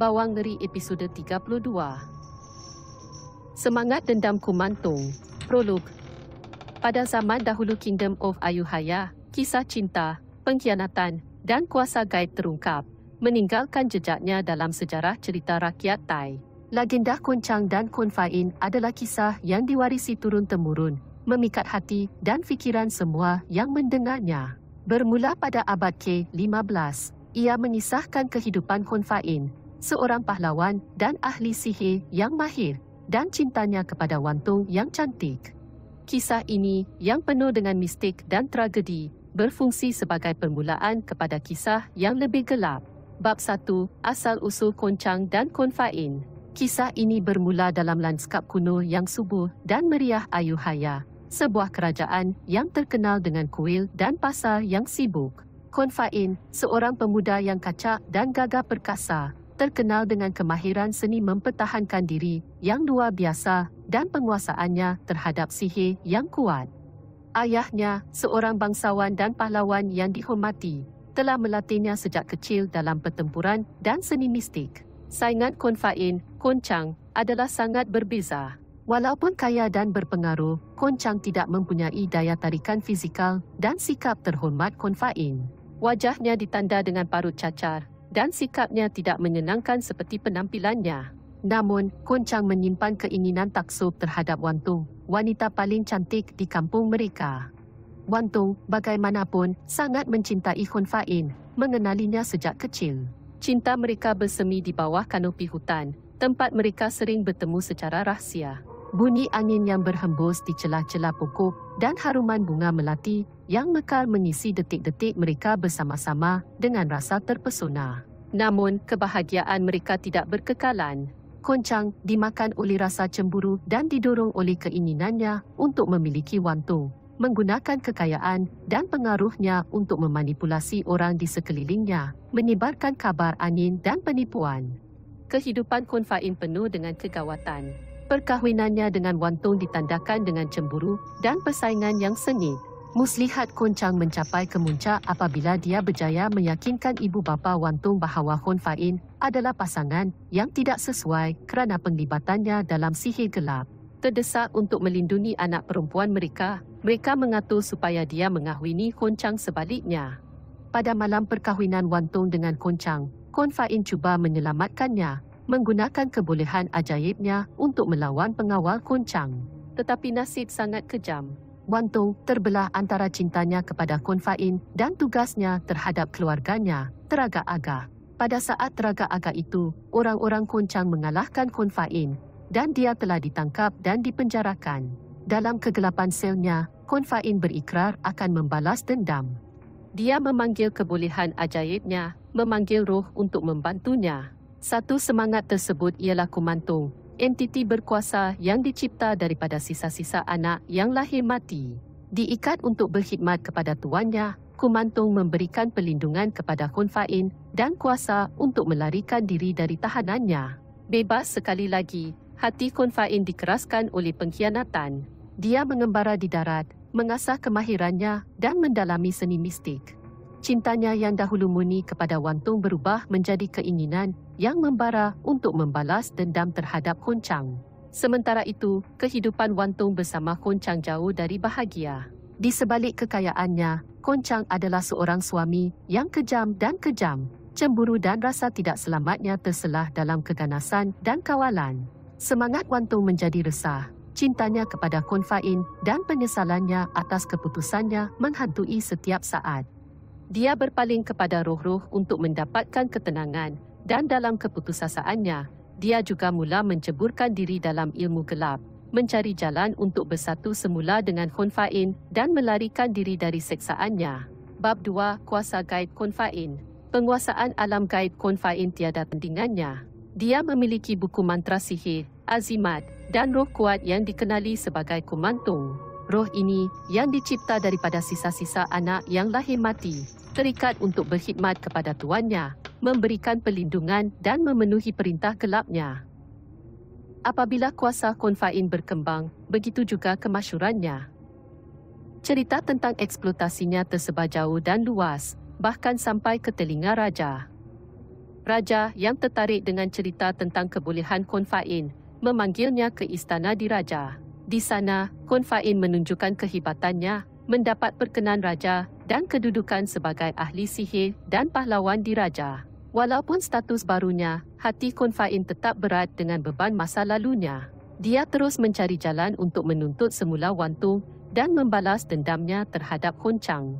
Bawang Ngeri episod 32. Semangat Dendam Kumantung, Prolog. Pada zaman dahulu Kingdom of Ayuhaya, kisah cinta, pengkhianatan dan kuasa gaib terungkap, meninggalkan jejaknya dalam sejarah cerita rakyat Thai. Legenda Kun dan kunfain adalah kisah yang diwarisi turun-temurun, memikat hati dan fikiran semua yang mendengarnya. Bermula pada abad ke-15, ia mengisahkan kehidupan kunfain seorang pahlawan dan ahli sihir yang mahir dan cintanya kepada Wantung yang cantik. Kisah ini yang penuh dengan mistik dan tragedi berfungsi sebagai permulaan kepada kisah yang lebih gelap. Bab 1, Asal-usul Koncang dan Konfain. Kisah ini bermula dalam lanskap kuno yang subur dan meriah Ayuhaya, sebuah kerajaan yang terkenal dengan kuil dan pasar yang sibuk. Konfain, seorang pemuda yang kacak dan gagah perkasa, terkenal dengan kemahiran seni mempertahankan diri yang luar biasa dan penguasaannya terhadap sihir yang kuat. Ayahnya, seorang bangsawan dan pahlawan yang dihormati, telah melatihnya sejak kecil dalam pertempuran dan seni mistik. Saingan Kun Fain, Kun Chang, adalah sangat berbeza. Walaupun kaya dan berpengaruh, Kun Chang tidak mempunyai daya tarikan fizikal dan sikap terhormat Kun Fain. Wajahnya ditanda dengan parut cacar, dan sikapnya tidak menyenangkan seperti penampilannya. Namun, Kun Chang menyimpan keinginan taksub terhadap Wan Tung, wanita paling cantik di kampung mereka. Wan Tung, bagaimanapun, sangat mencintai Hun Fain, mengenalinya sejak kecil. Cinta mereka bersemi di bawah kanopi hutan, tempat mereka sering bertemu secara rahsia bunyi angin yang berhembus di celah-celah pokok dan haruman bunga melati yang mekar mengisi detik-detik mereka bersama-sama dengan rasa terpesona. Namun, kebahagiaan mereka tidak berkekalan. Koncang dimakan oleh rasa cemburu dan didorong oleh keinginannya untuk memiliki Wanto. Menggunakan kekayaan dan pengaruhnya untuk memanipulasi orang di sekelilingnya, menyebarkan kabar angin dan penipuan. Kehidupan Kunfain penuh dengan kegawatan. Perkahwinannya dengan Wan Tung ditandakan dengan cemburu dan persaingan yang sengit. Muslihat Kun Chang mencapai kemuncak apabila dia berjaya meyakinkan ibu bapa Wan Tung bahawa Hun Fain adalah pasangan yang tidak sesuai kerana penglibatannya dalam sihir gelap. Terdesak untuk melindungi anak perempuan mereka, mereka mengatur supaya dia mengahwini Kun Chang sebaliknya. Pada malam perkahwinan Wan Tung dengan Kun Chang, Kun Fain cuba menyelamatkannya menggunakan kebolehan ajaibnya untuk melawan pengawal Kuncang. Tetapi nasib sangat kejam. Wan Tong terbelah antara cintanya kepada Kun Fain dan tugasnya terhadap keluarganya, teragak-agak. Pada saat teragak-agak itu, orang-orang Kuncang mengalahkan Kun Fain dan dia telah ditangkap dan dipenjarakan. Dalam kegelapan selnya, Kun Fain berikrar akan membalas dendam. Dia memanggil kebolehan ajaibnya, memanggil roh untuk membantunya. Satu semangat tersebut ialah kumantung, entiti berkuasa yang dicipta daripada sisa-sisa anak yang lahir mati. Diikat untuk berkhidmat kepada tuannya, kumantung memberikan perlindungan kepada Hun Fain dan kuasa untuk melarikan diri dari tahanannya. Bebas sekali lagi, hati Hun Fain dikeraskan oleh pengkhianatan. Dia mengembara di darat, mengasah kemahirannya dan mendalami seni mistik cintanya yang dahulu murni kepada Wan Tung berubah menjadi keinginan yang membara untuk membalas dendam terhadap Hun Chang. Sementara itu, kehidupan Wan Tung bersama Hun Chang jauh dari bahagia. Di sebalik kekayaannya, Hun Chang adalah seorang suami yang kejam dan kejam, cemburu dan rasa tidak selamatnya terselah dalam keganasan dan kawalan. Semangat Wan Tung menjadi resah. Cintanya kepada Kun Fain dan penyesalannya atas keputusannya menghantui setiap saat dia berpaling kepada roh-roh untuk mendapatkan ketenangan dan dalam keputusasaannya, dia juga mula menceburkan diri dalam ilmu gelap, mencari jalan untuk bersatu semula dengan Khunfa'in dan melarikan diri dari seksaannya. Bab 2 Kuasa Gaib Khunfa'in Penguasaan alam gaib Khunfa'in tiada tandingannya. Dia memiliki buku mantra sihir, azimat, dan roh kuat yang dikenali sebagai Kumantung roh ini yang dicipta daripada sisa-sisa anak yang lahir mati, terikat untuk berkhidmat kepada tuannya, memberikan perlindungan dan memenuhi perintah gelapnya. Apabila kuasa konfain berkembang, begitu juga kemasyurannya. Cerita tentang eksploitasinya tersebar jauh dan luas, bahkan sampai ke telinga raja. Raja yang tertarik dengan cerita tentang kebolehan konfain memanggilnya ke istana diraja. Di sana, Kun Fa'in menunjukkan kehebatannya, mendapat perkenan raja dan kedudukan sebagai ahli sihir dan pahlawan diraja. Walaupun status barunya, hati Kun Fa'in tetap berat dengan beban masa lalunya. Dia terus mencari jalan untuk menuntut semula Wan Tung dan membalas dendamnya terhadap Hun Chang.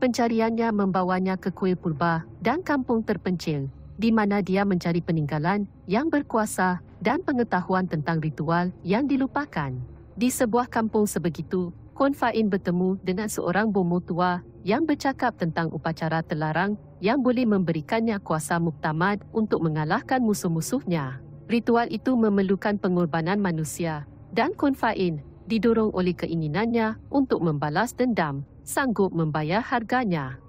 Pencariannya membawanya ke kuil purba dan kampung terpencil, di mana dia mencari peninggalan yang berkuasa dan pengetahuan tentang ritual yang dilupakan. Di sebuah kampung sebegitu, Kon Fain bertemu dengan seorang bomo tua yang bercakap tentang upacara telarang yang boleh memberikannya kuasa muktamad untuk mengalahkan musuh-musuhnya. Ritual itu memerlukan pengorbanan manusia dan Kon Fain didorong oleh keinginannya untuk membalas dendam, sanggup membayar harganya.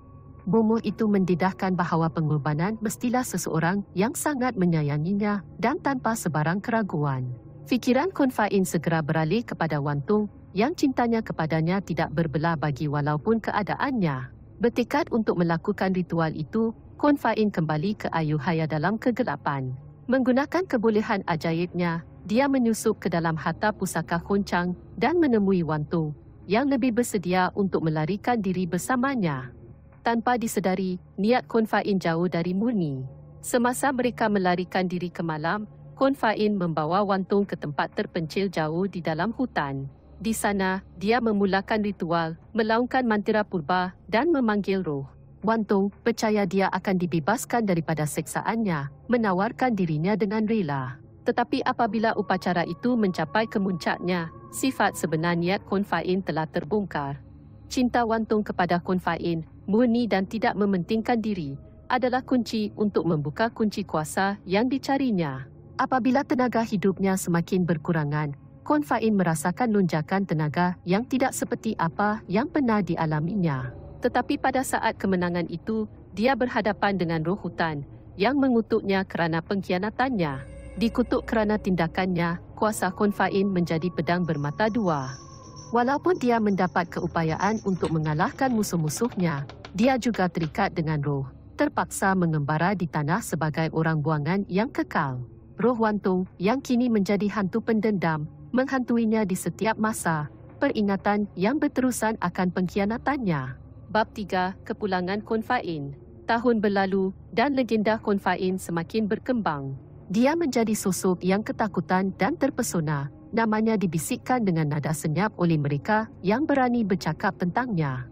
Bomo itu mendidahkan bahawa pengorbanan mestilah seseorang yang sangat menyayanginya dan tanpa sebarang keraguan. Fikiran Konfain segera beralih kepada Wan Tung yang cintanya kepadanya tidak berbelah bagi walaupun keadaannya. Bertekad untuk melakukan ritual itu, Konfain kembali ke Ayuhaya dalam kegelapan. Menggunakan kebolehan ajaibnya, dia menyusup ke dalam harta pusaka Huncang dan menemui Wan Tung yang lebih bersedia untuk melarikan diri bersamanya. Tanpa disedari, niat Konfain jauh dari murni. Semasa mereka melarikan diri ke malam, Kun Fain membawa Wan Tung ke tempat terpencil jauh di dalam hutan. Di sana, dia memulakan ritual, melaungkan mantra purba dan memanggil roh. Wan Tung percaya dia akan dibebaskan daripada seksaannya, menawarkan dirinya dengan rela. Tetapi apabila upacara itu mencapai kemuncaknya, sifat sebenar niat Kun Fain telah terbongkar. Cinta Wan Tung kepada Kun Fain, murni dan tidak mementingkan diri, adalah kunci untuk membuka kunci kuasa yang dicarinya. Apabila tenaga hidupnya semakin berkurangan, Kon Fain merasakan lonjakan tenaga yang tidak seperti apa yang pernah dialaminya. Tetapi pada saat kemenangan itu, dia berhadapan dengan roh hutan yang mengutuknya kerana pengkhianatannya. Dikutuk kerana tindakannya, kuasa Kon Fain menjadi pedang bermata dua. Walaupun dia mendapat keupayaan untuk mengalahkan musuh-musuhnya, dia juga terikat dengan roh, terpaksa mengembara di tanah sebagai orang buangan yang kekal. Roh Wantung yang kini menjadi hantu pendendam, menghantuinya di setiap masa, peringatan yang berterusan akan pengkhianatannya. Bab 3, Kepulangan Konfain. Tahun berlalu dan legenda Konfain semakin berkembang. Dia menjadi sosok yang ketakutan dan terpesona. Namanya dibisikkan dengan nada senyap oleh mereka yang berani bercakap tentangnya.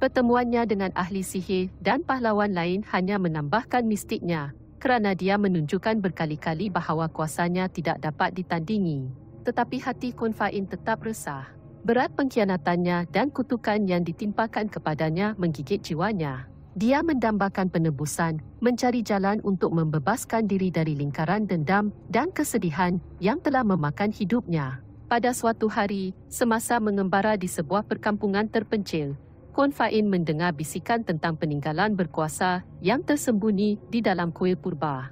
Pertemuannya dengan ahli sihir dan pahlawan lain hanya menambahkan mistiknya kerana dia menunjukkan berkali-kali bahawa kuasanya tidak dapat ditandingi. Tetapi hati Kun Fain tetap resah. Berat pengkhianatannya dan kutukan yang ditimpakan kepadanya menggigit jiwanya. Dia mendambakan penebusan, mencari jalan untuk membebaskan diri dari lingkaran dendam dan kesedihan yang telah memakan hidupnya. Pada suatu hari, semasa mengembara di sebuah perkampungan terpencil, Kun Fain mendengar bisikan tentang peninggalan berkuasa yang tersembunyi di dalam kuil purba.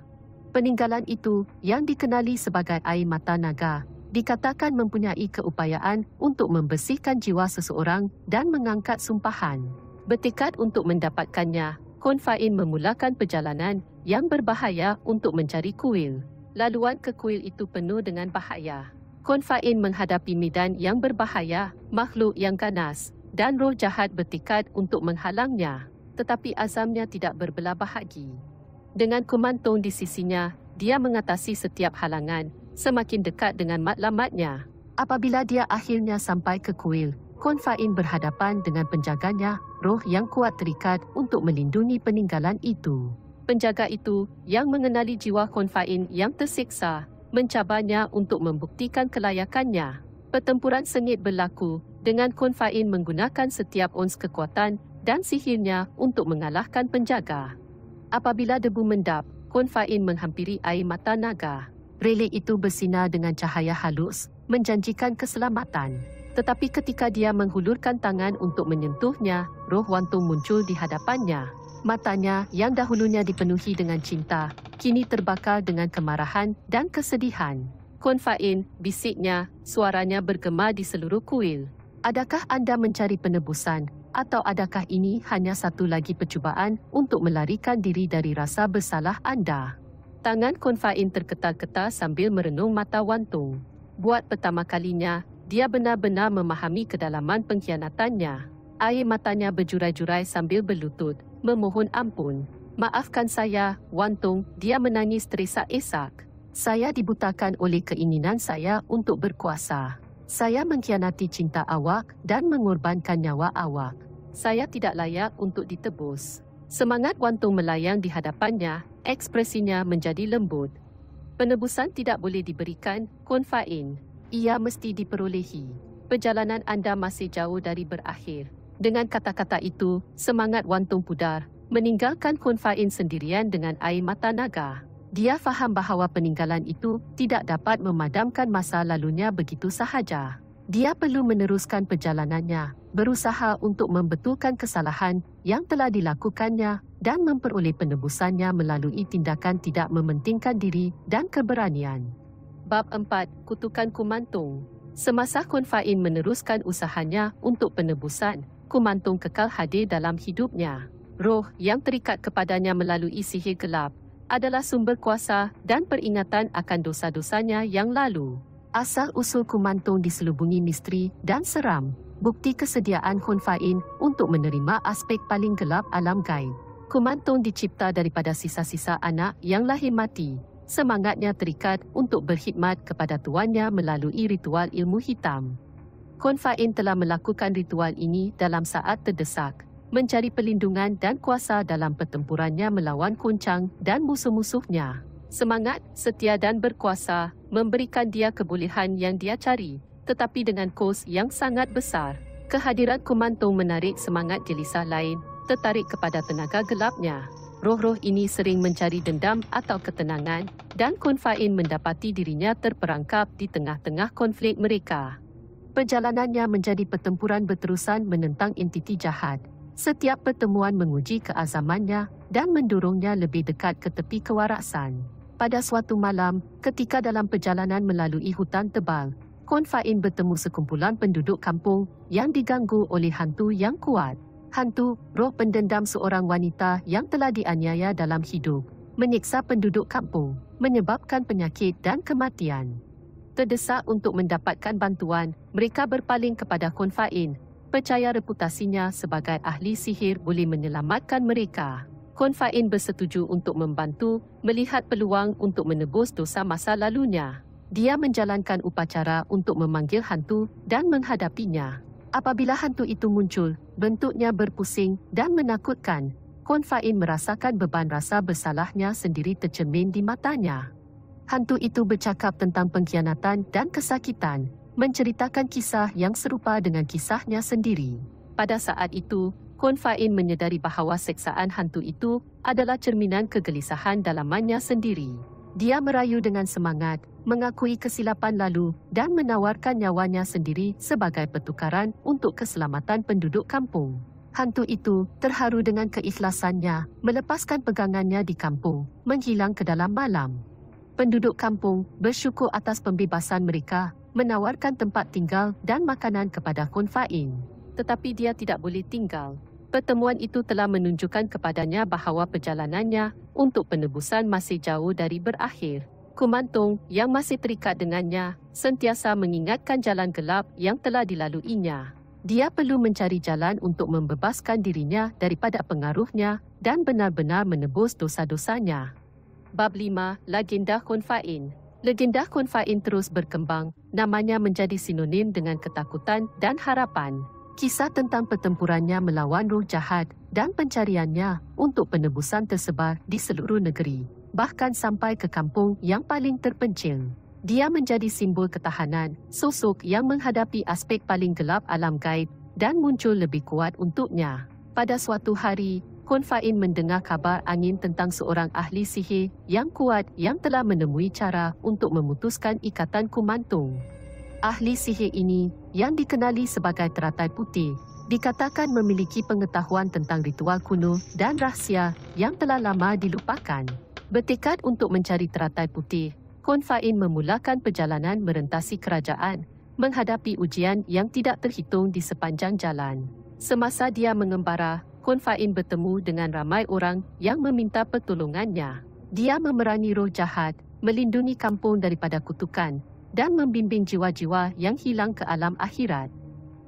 Peninggalan itu, yang dikenali sebagai air mata naga, dikatakan mempunyai keupayaan untuk membersihkan jiwa seseorang dan mengangkat sumpahan. Bertekad untuk mendapatkannya, Kun Fain memulakan perjalanan yang berbahaya untuk mencari kuil. Laluan ke kuil itu penuh dengan bahaya. Kun Fain menghadapi medan yang berbahaya, makhluk yang ganas, dan roh jahat bertikat untuk menghalangnya, tetapi azamnya tidak berbelah lagi. Dengan kumantung di sisinya, dia mengatasi setiap halangan, semakin dekat dengan matlamatnya. Apabila dia akhirnya sampai ke kuil, Konfain berhadapan dengan penjaganya, roh yang kuat terikat untuk melindungi peninggalan itu. Penjaga itu, yang mengenali jiwa Konfain yang tersiksa, mencabarnya untuk membuktikan kelayakannya. Pertempuran sengit berlaku dengan Konfain menggunakan setiap ons kekuatan dan sihirnya untuk mengalahkan penjaga. Apabila debu mendap, Konfain menghampiri air mata naga. Relik itu bersinar dengan cahaya halus, menjanjikan keselamatan. Tetapi ketika dia menghulurkan tangan untuk menyentuhnya, roh Wantu muncul di hadapannya. Matanya yang dahulunya dipenuhi dengan cinta, kini terbakar dengan kemarahan dan kesedihan. Konfain, bisiknya, suaranya bergema di seluruh kuil. Adakah anda mencari penebusan atau adakah ini hanya satu lagi percubaan untuk melarikan diri dari rasa bersalah anda? Tangan Konfain terketar-ketar sambil merenung mata Wantung. Buat pertama kalinya, dia benar-benar memahami kedalaman pengkhianatannya. Air matanya berjurai-jurai sambil berlutut, memohon ampun. Maafkan saya, Wantung, dia menangis terisak-isak. Saya dibutakan oleh keinginan saya untuk berkuasa. Saya mengkhianati cinta awak dan mengorbankan nyawa awak. Saya tidak layak untuk ditebus. Semangat Wantung melayang di hadapannya, ekspresinya menjadi lembut. Penebusan tidak boleh diberikan, Konfain. Ia mesti diperolehi. Perjalanan anda masih jauh dari berakhir. Dengan kata-kata itu, semangat Wantung pudar, meninggalkan Konfain sendirian dengan air mata naga. Dia faham bahawa peninggalan itu tidak dapat memadamkan masa lalunya begitu sahaja. Dia perlu meneruskan perjalanannya, berusaha untuk membetulkan kesalahan yang telah dilakukannya dan memperoleh penebusannya melalui tindakan tidak mementingkan diri dan keberanian. Bab 4. Kutukan Kumantung Semasa Kun Fain meneruskan usahanya untuk penebusan, Kumantung kekal hadir dalam hidupnya. Roh yang terikat kepadanya melalui sihir gelap adalah sumber kuasa dan peringatan akan dosa-dosanya yang lalu. Asal usul kumantung diselubungi misteri dan seram, bukti kesediaan Hun Fain untuk menerima aspek paling gelap alam gaib. Kumantung dicipta daripada sisa-sisa anak yang lahir mati. Semangatnya terikat untuk berkhidmat kepada tuannya melalui ritual ilmu hitam. Kun Fain telah melakukan ritual ini dalam saat terdesak mencari perlindungan dan kuasa dalam pertempurannya melawan kuncang dan musuh-musuhnya. Semangat, setia dan berkuasa memberikan dia kebolehan yang dia cari, tetapi dengan kos yang sangat besar. Kehadiran Kumanto menarik semangat jelisah lain, tertarik kepada tenaga gelapnya. Roh-roh ini sering mencari dendam atau ketenangan, dan Kun Fain mendapati dirinya terperangkap di tengah-tengah konflik mereka. Perjalanannya menjadi pertempuran berterusan menentang entiti jahat setiap pertemuan menguji keazamannya dan mendorongnya lebih dekat ke tepi kewarasan. Pada suatu malam, ketika dalam perjalanan melalui hutan tebal, Kon Fain bertemu sekumpulan penduduk kampung yang diganggu oleh hantu yang kuat. Hantu, roh pendendam seorang wanita yang telah dianiaya dalam hidup, menyiksa penduduk kampung, menyebabkan penyakit dan kematian. Terdesak untuk mendapatkan bantuan, mereka berpaling kepada Kon Fain dipercaya reputasinya sebagai ahli sihir boleh menyelamatkan mereka. Kon Fain bersetuju untuk membantu, melihat peluang untuk menebus dosa masa lalunya. Dia menjalankan upacara untuk memanggil hantu dan menghadapinya. Apabila hantu itu muncul, bentuknya berpusing dan menakutkan. Kon Fain merasakan beban rasa bersalahnya sendiri tercermin di matanya. Hantu itu bercakap tentang pengkhianatan dan kesakitan menceritakan kisah yang serupa dengan kisahnya sendiri. Pada saat itu, Kun Fain menyedari bahawa seksaan hantu itu adalah cerminan kegelisahan dalamannya sendiri. Dia merayu dengan semangat, mengakui kesilapan lalu, dan menawarkan nyawanya sendiri sebagai pertukaran untuk keselamatan penduduk kampung. Hantu itu, terharu dengan keikhlasannya, melepaskan pegangannya di kampung, menghilang ke dalam malam. Penduduk kampung bersyukur atas pembebasan mereka menawarkan tempat tinggal dan makanan kepada Kun Fa'in. Tetapi dia tidak boleh tinggal. Pertemuan itu telah menunjukkan kepadanya bahawa perjalanannya untuk penebusan masih jauh dari berakhir. Kumantung yang masih terikat dengannya sentiasa mengingatkan jalan gelap yang telah dilaluinya. Dia perlu mencari jalan untuk membebaskan dirinya daripada pengaruhnya dan benar-benar menebus dosa-dosanya. Bab 5. Legenda Kun Fa'in Legenda Kun Fa'in terus berkembang namanya menjadi sinonim dengan ketakutan dan harapan. Kisah tentang pertempurannya melawan roh jahat dan pencariannya untuk penebusan tersebar di seluruh negeri, bahkan sampai ke kampung yang paling terpencil. Dia menjadi simbol ketahanan, sosok yang menghadapi aspek paling gelap alam gaib dan muncul lebih kuat untuknya. Pada suatu hari, Kun Fa'in mendengar kabar angin tentang seorang ahli sihir yang kuat yang telah menemui cara untuk memutuskan ikatan kumantung. Ahli sihir ini, yang dikenali sebagai Teratai Putih, dikatakan memiliki pengetahuan tentang ritual kuno dan rahsia yang telah lama dilupakan. Bertekad untuk mencari Teratai Putih, Kun Fa'in memulakan perjalanan merentasi kerajaan, menghadapi ujian yang tidak terhitung di sepanjang jalan. Semasa dia mengembara, Kun Fa'im bertemu dengan ramai orang yang meminta pertolongannya. Dia memerangi roh jahat, melindungi kampung daripada kutukan dan membimbing jiwa-jiwa yang hilang ke alam akhirat.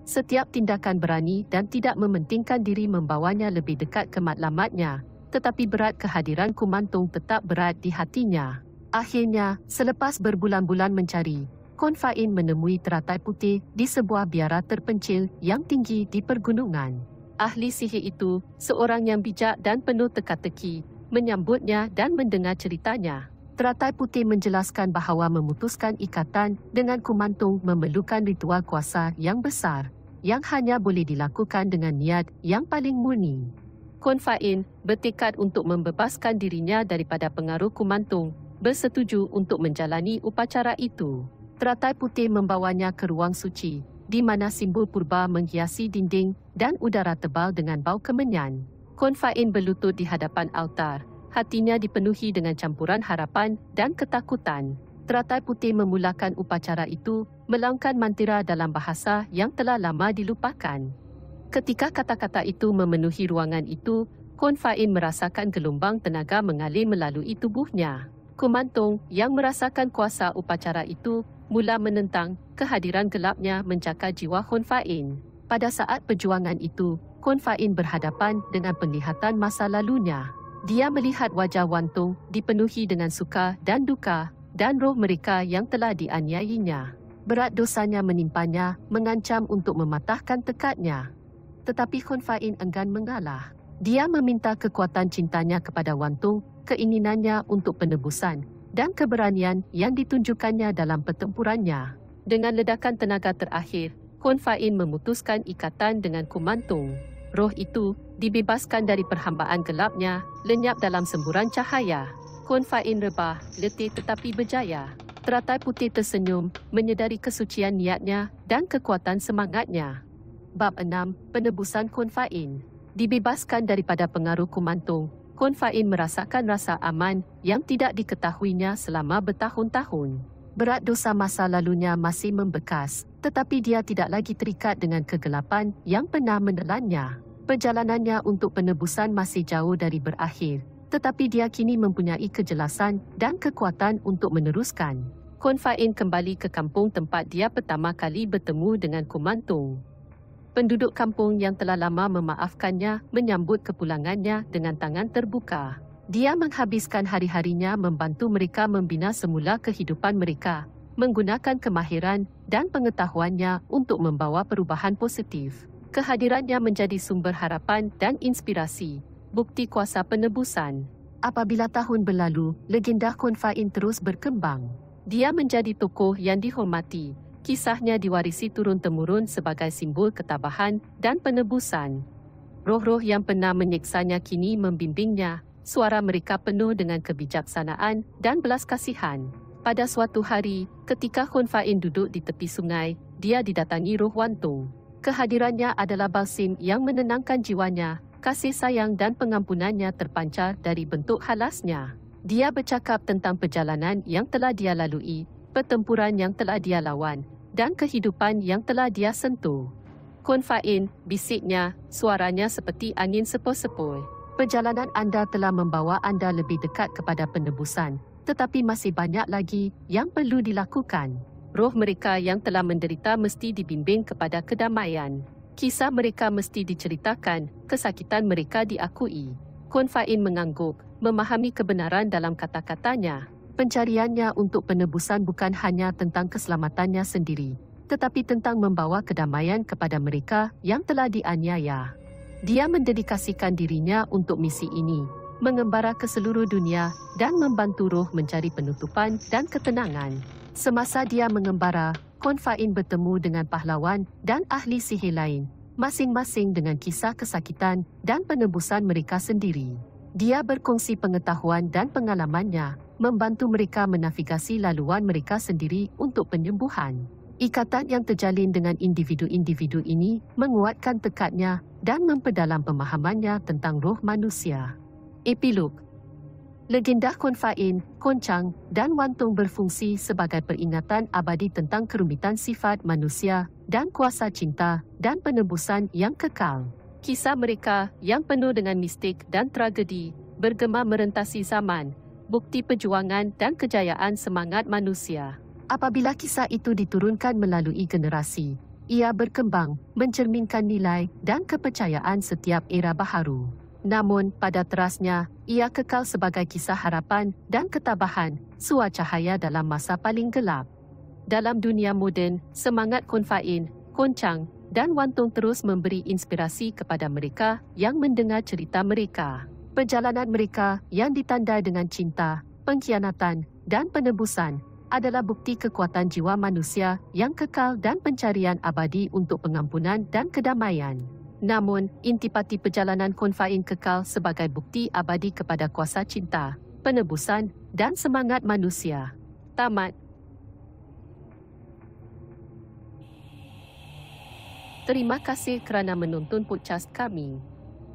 Setiap tindakan berani dan tidak mementingkan diri membawanya lebih dekat ke matlamatnya, tetapi berat kehadiran Kumantung tetap berat di hatinya. Akhirnya, selepas berbulan-bulan mencari, Kun Fa'in menemui teratai putih di sebuah biara terpencil yang tinggi di pergunungan ahli sihir itu, seorang yang bijak dan penuh teka-teki, menyambutnya dan mendengar ceritanya. Teratai putih menjelaskan bahawa memutuskan ikatan dengan kumantung memerlukan ritual kuasa yang besar, yang hanya boleh dilakukan dengan niat yang paling murni. Kun Fain bertekad untuk membebaskan dirinya daripada pengaruh kumantung, bersetuju untuk menjalani upacara itu. Teratai putih membawanya ke ruang suci, di mana simbol purba menghiasi dinding dan udara tebal dengan bau kemenyan. Konfain berlutut di hadapan altar, hatinya dipenuhi dengan campuran harapan dan ketakutan. Teratai putih memulakan upacara itu, melangkan mantira dalam bahasa yang telah lama dilupakan. Ketika kata-kata itu memenuhi ruangan itu, Konfain merasakan gelombang tenaga mengalir melalui tubuhnya. Kumantung yang merasakan kuasa upacara itu mula menentang kehadiran gelapnya menjaga jiwa Hun Fa'in. Pada saat perjuangan itu, Hun Fa'in berhadapan dengan penglihatan masa lalunya. Dia melihat wajah Wan Tung dipenuhi dengan suka dan duka dan roh mereka yang telah dianiayinya. Berat dosanya menimpanya, mengancam untuk mematahkan tekadnya. Tetapi Hun Fa'in enggan mengalah. Dia meminta kekuatan cintanya kepada Wan Tung, keinginannya untuk penebusan, dan keberanian yang ditunjukkannya dalam pertempurannya. Dengan ledakan tenaga terakhir, Kun Fain memutuskan ikatan dengan Kumantung. Roh itu dibebaskan dari perhambaan gelapnya, lenyap dalam semburan cahaya. Kun Fain rebah, letih tetapi berjaya. Teratai putih tersenyum, menyedari kesucian niatnya dan kekuatan semangatnya. Bab 6. Penebusan Kun Fain Dibebaskan daripada pengaruh Kumantung, Kun Fain merasakan rasa aman yang tidak diketahuinya selama bertahun-tahun. Berat dosa masa lalunya masih membekas, tetapi dia tidak lagi terikat dengan kegelapan yang pernah menelannya. Perjalanannya untuk penebusan masih jauh dari berakhir, tetapi dia kini mempunyai kejelasan dan kekuatan untuk meneruskan. Kun Fain kembali ke kampung tempat dia pertama kali bertemu dengan Kumantung penduduk kampung yang telah lama memaafkannya menyambut kepulangannya dengan tangan terbuka. Dia menghabiskan hari-harinya membantu mereka membina semula kehidupan mereka, menggunakan kemahiran dan pengetahuannya untuk membawa perubahan positif. Kehadirannya menjadi sumber harapan dan inspirasi, bukti kuasa penebusan. Apabila tahun berlalu, legenda Kun Fa'in terus berkembang. Dia menjadi tokoh yang dihormati, kisahnya diwarisi turun-temurun sebagai simbol ketabahan dan penebusan. Roh-roh yang pernah menyiksanya kini membimbingnya, suara mereka penuh dengan kebijaksanaan dan belas kasihan. Pada suatu hari, ketika Khun Fa'in duduk di tepi sungai, dia didatangi roh Wantung. Kehadirannya adalah balsim yang menenangkan jiwanya, kasih sayang dan pengampunannya terpancar dari bentuk halasnya. Dia bercakap tentang perjalanan yang telah dia lalui, pertempuran yang telah dia lawan, dan kehidupan yang telah dia sentuh. Kun Fa'in, bisiknya, suaranya seperti angin sepoi-sepoi. Perjalanan anda telah membawa anda lebih dekat kepada penebusan, tetapi masih banyak lagi yang perlu dilakukan. Roh mereka yang telah menderita mesti dibimbing kepada kedamaian. Kisah mereka mesti diceritakan, kesakitan mereka diakui. Kun Fa'in mengangguk, memahami kebenaran dalam kata-katanya. Pencariannya untuk penebusan bukan hanya tentang keselamatannya sendiri, tetapi tentang membawa kedamaian kepada mereka yang telah dianiaya. Dia mendedikasikan dirinya untuk misi ini, mengembara ke seluruh dunia dan membantu roh mencari penutupan dan ketenangan. Semasa dia mengembara, Konfain bertemu dengan pahlawan dan ahli sihir lain, masing-masing dengan kisah kesakitan dan penebusan mereka sendiri. Dia berkongsi pengetahuan dan pengalamannya, membantu mereka menavigasi laluan mereka sendiri untuk penyembuhan. Ikatan yang terjalin dengan individu-individu ini menguatkan tekadnya dan memperdalam pemahamannya tentang roh manusia. Epilog Legenda Kun Fain, Kun Chang dan Wan Tong berfungsi sebagai peringatan abadi tentang kerumitan sifat manusia dan kuasa cinta dan penebusan yang kekal. Kisah mereka yang penuh dengan mistik dan tragedi, bergema merentasi zaman, bukti perjuangan dan kejayaan semangat manusia. Apabila kisah itu diturunkan melalui generasi, ia berkembang, mencerminkan nilai dan kepercayaan setiap era baharu. Namun, pada terasnya, ia kekal sebagai kisah harapan dan ketabahan, suar cahaya dalam masa paling gelap. Dalam dunia moden, semangat konfain, koncang dan Wantung terus memberi inspirasi kepada mereka yang mendengar cerita mereka. Perjalanan mereka yang ditandai dengan cinta, pengkhianatan dan penebusan adalah bukti kekuatan jiwa manusia yang kekal dan pencarian abadi untuk pengampunan dan kedamaian. Namun, intipati perjalanan konfain kekal sebagai bukti abadi kepada kuasa cinta, penebusan dan semangat manusia. Tamat. Terima kasih kerana menonton podcast kami.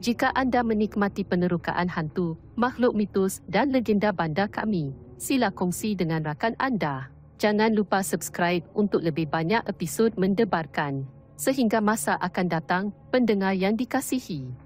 Jika anda menikmati penerukaan hantu, makhluk mitos dan legenda bandar kami, sila kongsi dengan rakan anda. Jangan lupa subscribe untuk lebih banyak episod mendebarkan. Sehingga masa akan datang, pendengar yang dikasihi.